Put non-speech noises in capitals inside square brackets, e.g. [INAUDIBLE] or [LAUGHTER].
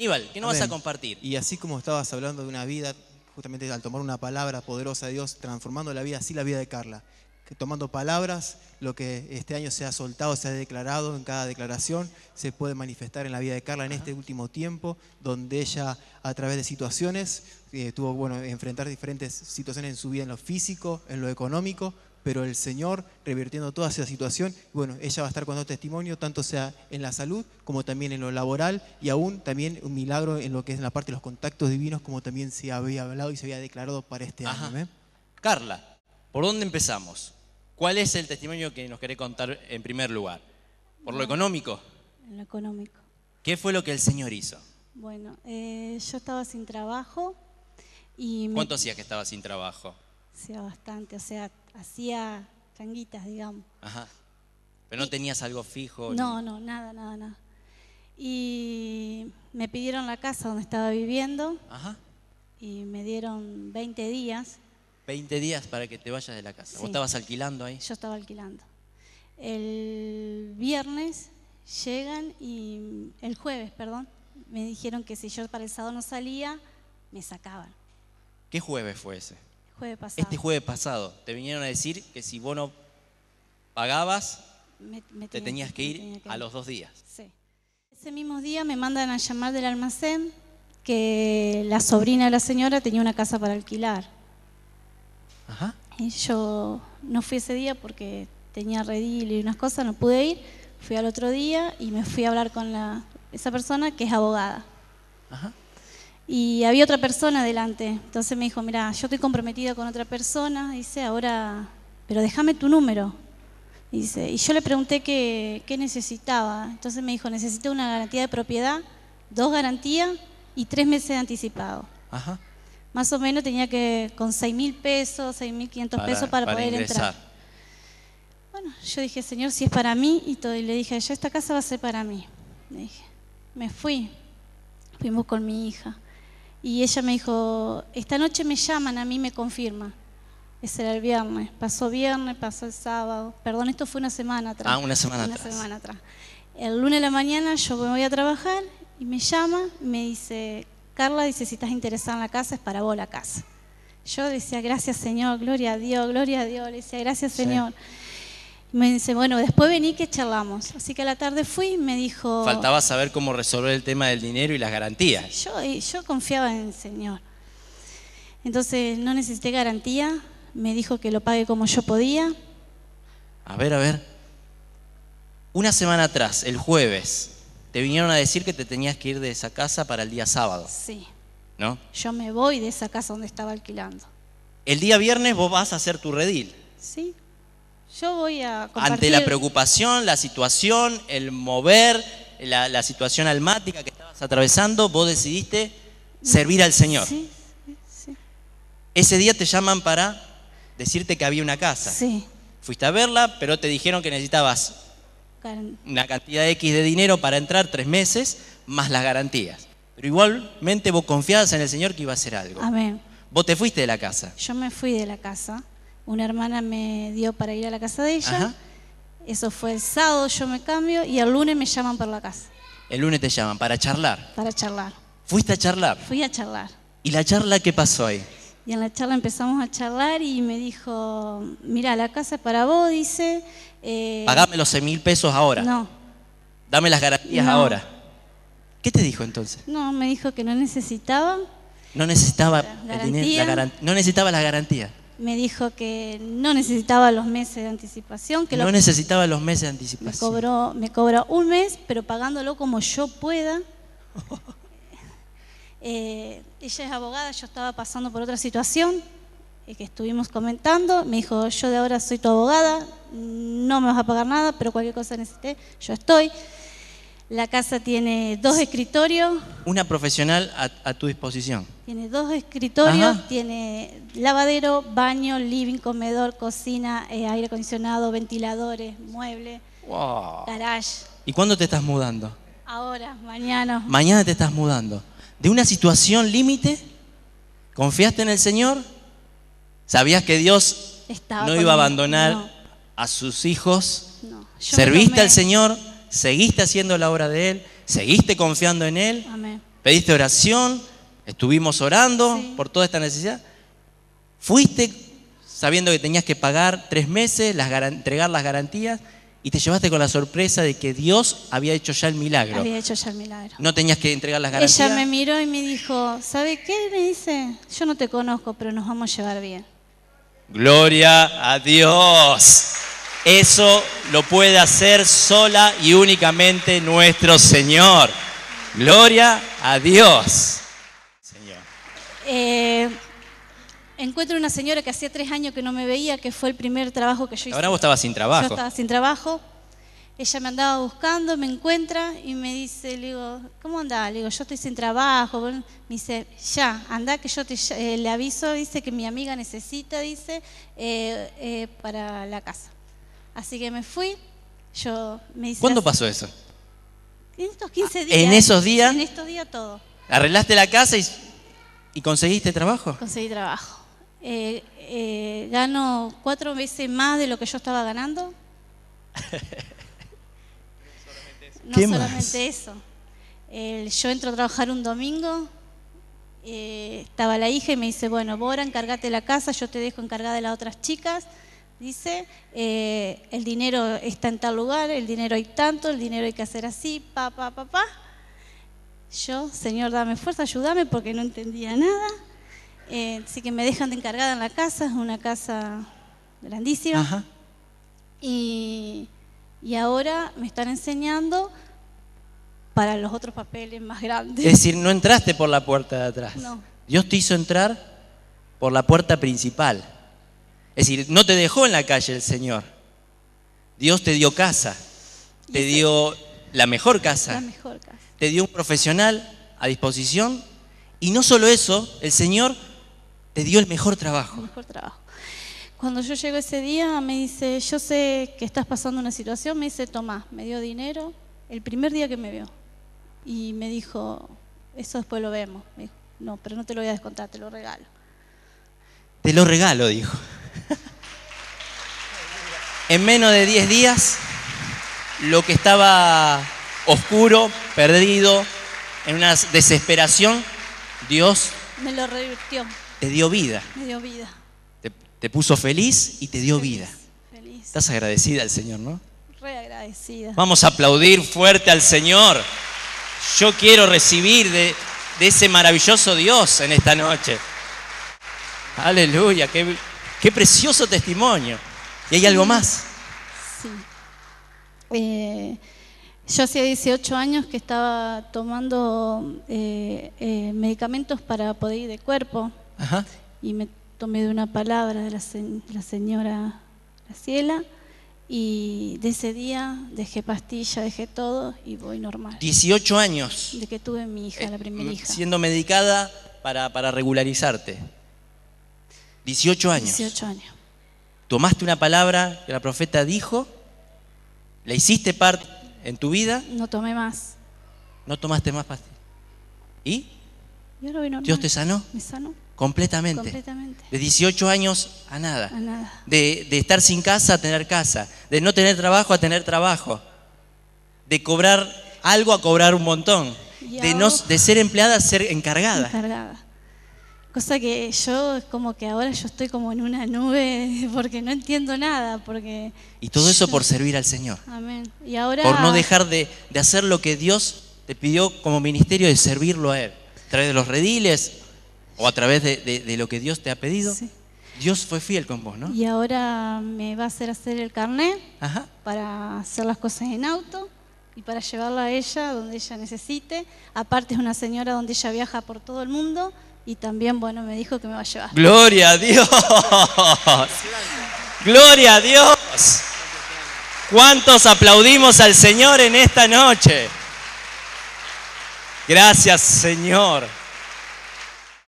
Aníbal, ¿qué nos vas a compartir? Y así como estabas hablando de una vida, justamente al tomar una palabra poderosa de Dios, transformando la vida, así la vida de Carla. Que tomando palabras, lo que este año se ha soltado, se ha declarado en cada declaración, se puede manifestar en la vida de Carla en este último tiempo, donde ella a través de situaciones eh, tuvo bueno enfrentar diferentes situaciones en su vida, en lo físico, en lo económico, pero el Señor revirtiendo toda esa situación, bueno, ella va a estar con otro testimonio, tanto sea en la salud como también en lo laboral y aún también un milagro en lo que es en la parte de los contactos divinos, como también se había hablado y se había declarado para este año. ¿eh? Carla, ¿por dónde empezamos? ¿Cuál es el testimonio que nos querés contar en primer lugar? ¿Por lo económico? En lo económico. ¿Qué fue lo que el Señor hizo? Bueno, eh, yo estaba sin trabajo y... ¿Cuánto que estaba sin trabajo? hacía bastante, o sea, hacía canguitas, digamos. Ajá. Pero no tenías algo fijo. No, no, nada, nada, nada. Y me pidieron la casa donde estaba viviendo. Ajá. Y me dieron 20 días. 20 días para que te vayas de la casa. ¿Vos estabas alquilando ahí? Yo estaba alquilando. El viernes llegan y el jueves, perdón, me dijeron que si yo para el sábado no salía, me sacaban. ¿Qué jueves fue ese? pasado. Este jueves pasado. Te vinieron a decir que si vos no pagabas, te tenías que ir a los dos días. Sí. Ese mismo día me mandan a llamar del almacén que la sobrina de la señora tenía una casa para alquilar. Ajá. Y yo no fui ese día porque tenía redil y unas cosas, no pude ir. Fui al otro día y me fui a hablar con la, esa persona que es abogada. Ajá. Y había otra persona delante. Entonces me dijo, mira, yo estoy comprometida con otra persona. Dice, ahora, pero déjame tu número. Dice, y yo le pregunté qué, necesitaba. Entonces me dijo, necesito una garantía de propiedad, dos garantías y tres meses de anticipado. Ajá. Más o menos tenía que con seis mil pesos, seis mil quinientos pesos para, poder entrar. Bueno, yo dije, Señor, si es para mí, y, todo, y le dije, yo esta casa va a ser para mí. Le dije, me fui, fuimos con mi hija. Y ella me dijo, esta noche me llaman, a mí me confirma. Ese era el viernes. Pasó viernes, pasó el sábado. Perdón, esto fue una semana atrás. Ah, una semana una semana atrás. El lunes de la mañana yo me voy a trabajar y me llama, me dice, Carla, dice, si estás interesada en la casa, es para vos la casa. Yo decía, gracias Señor, gloria a Dios, gloria a Dios. Le decía, gracias Señor me dice, bueno, después vení que charlamos. Así que a la tarde fui y me dijo... Faltaba saber cómo resolver el tema del dinero y las garantías. Yo, yo confiaba en el Señor. Entonces no necesité garantía, me dijo que lo pague como yo podía. A ver, a ver. Una semana atrás, el jueves, te vinieron a decir que te tenías que ir de esa casa para el día sábado. Sí. ¿No? Yo me voy de esa casa donde estaba alquilando. El día viernes vos vas a hacer tu redil. Sí. Yo voy a compartir... Ante la preocupación, la situación, el mover, la, la, situación almática que estabas atravesando, vos decidiste servir al Señor. Sí, sí, Ese día te llaman para decirte que había una casa. Sí. Fuiste a verla, pero te dijeron que necesitabas una cantidad X de dinero para entrar tres meses, más las garantías. Pero igualmente vos confiabas en el Señor que iba a hacer algo. Amén. Vos te fuiste de la casa. Yo me fui de la casa una hermana me dio para ir a la casa de ella. Eso fue el sábado, yo me cambio y el lunes me llaman para la casa. El lunes te llaman para charlar. Para charlar. ¿Fuiste a charlar? Fui a charlar. ¿Y la charla qué pasó ahí? Y en la charla empezamos a charlar y me dijo, mira, la casa es para vos, dice. Eh, Pagame los seis mil pesos ahora. No. Dame las garantías ahora. ¿Qué te dijo entonces? No, me dijo que no necesitaba. No necesitaba, la no necesitaba las garantías me dijo que no necesitaba los meses de anticipación. Que no necesitaba los meses de anticipación. Me, cobró, cobra un mes, pero pagándolo como yo pueda. [LAUGHS] Eh, ella es abogada, yo estaba pasando por otra situación eh, que estuvimos comentando. Me dijo, yo de ahora soy tu abogada, no me vas a pagar nada, pero cualquier cosa necesité, yo estoy. La casa tiene dos escritorios. Una profesional a, tu disposición. Tiene dos escritorios, tiene lavadero, baño, living, comedor, cocina, eh, aire acondicionado, ventiladores, muebles, garage. ¿Y cuándo te estás mudando? Ahora, mañana. Mañana te estás mudando. De una situación límite, confiaste en el Señor, sabías que Dios no iba a abandonar a sus hijos, serviste al Señor seguiste haciendo la obra de Él, seguiste confiando en Él, pediste oración, estuvimos orando por toda esta necesidad, fuiste sabiendo que tenías que pagar tres meses, las, entregar las garantías y te llevaste con la sorpresa de que Dios había hecho ya el milagro. Había hecho ya el milagro. No tenías que entregar las garantías. Ella me miró y me dijo, ¿sabe qué? Me dice, yo no te conozco, pero nos vamos a llevar bien. Gloria a Dios. Eso lo puede hacer sola y únicamente nuestro Señor. Gloria a Dios. Señor. Eh, encuentro una señora que hacía tres años que no me veía, que fue el primer trabajo que yo hice. Ahora vos estabas sin trabajo. Yo estaba sin trabajo. Ella me andaba buscando, me encuentra y me dice, le digo, ¿cómo anda Le digo, yo estoy sin trabajo. Me dice, ya, anda que yo te, eh, le aviso, dice que mi amiga necesita, dice, eh, para la casa. Así que me fui, yo me hice... ¿Cuándo pasó eso? En estos 15 ah, días. ¿En esos días? En estos días todo. ¿Arreglaste la casa y, y conseguiste trabajo? Conseguí trabajo. Eh, eh, gano cuatro veces más de lo que yo estaba ganando. [LAUGHS] no solamente eso. yo entro a trabajar un domingo, eh, estaba la hija y me dice, bueno, Bora, encárgate la casa, yo te dejo encargada de las otras chicas dice, eh, el dinero está en tal lugar, el dinero hay tanto, el dinero hay que hacer así, pa, pa, pa, pa. Yo, Señor, dame fuerza, ayúdame porque no entendía nada. Eh, así que me dejan de encargada en la casa, es una casa grandísima. Y, ahora me están enseñando para los otros papeles más grandes. Es decir, no entraste por la puerta de atrás. No. Dios te hizo entrar por la puerta principal. Es decir, no te dejó en la calle el Señor. Dios te dio casa, te dio la mejor casa, la mejor casa. te dio un profesional a disposición y no solo eso, el Señor te dio el mejor trabajo. El mejor trabajo. Cuando yo llego ese día me dice, yo sé que estás pasando una situación, me dice, Tomás, me dio dinero el primer día que me vio. Y me dijo, eso después lo vemos. Me dijo, no, pero no te lo voy a descontar, te lo regalo. Te lo regalo, dijo en menos de 10 días lo que estaba oscuro, perdido, en una desesperación, Dios me lo revirtió. Te dio vida. Te, puso feliz y te dio vida. Estás agradecida al Señor, ¿no? Re Vamos a aplaudir fuerte al Señor. Yo quiero recibir de, ese maravilloso Dios en esta noche. Aleluya, qué precioso testimonio. ¿Y hay algo más? Sí. Eh, yo hacía 18 años que estaba tomando eh, eh, medicamentos para poder ir de cuerpo. Y me tomé de una palabra de la, señora Graciela. Y de ese día dejé pastilla, dejé todo y voy normal. 18 años. De que tuve mi hija, la primera hija. Siendo medicada para, para regularizarte. 18 años. 18 años tomaste una palabra que la profeta dijo, la hiciste parte en tu vida. No tomé más. No tomaste más pastillas. ¿Y? Dios te sanó. Me sanó. Completamente. De 18 años a nada. De, estar sin casa a tener casa. De no tener trabajo a tener trabajo. De cobrar algo a cobrar un montón. De, de ser empleada a ser encargada. Encargada. Cosa que yo como que ahora yo estoy como en una nube [LAUGHS] porque no entiendo nada, porque... Y todo eso por servir al Señor. Amén. Y ahora... Por no dejar de, de hacer lo que Dios te pidió como ministerio de servirlo a Él. A través de los rediles o a través de, de, lo que Dios te ha pedido. Sí. Dios fue fiel con vos, ¿no? Y ahora me va a hacer hacer el carnet para hacer las cosas en auto y para llevarla a ella donde ella necesite. Aparte es una señora donde ella viaja por todo el mundo y también, bueno, me dijo que me va a llevar. Gloria a Dios. Gloria a Dios. ¿Cuántos aplaudimos al Señor en esta noche? Gracias, Señor.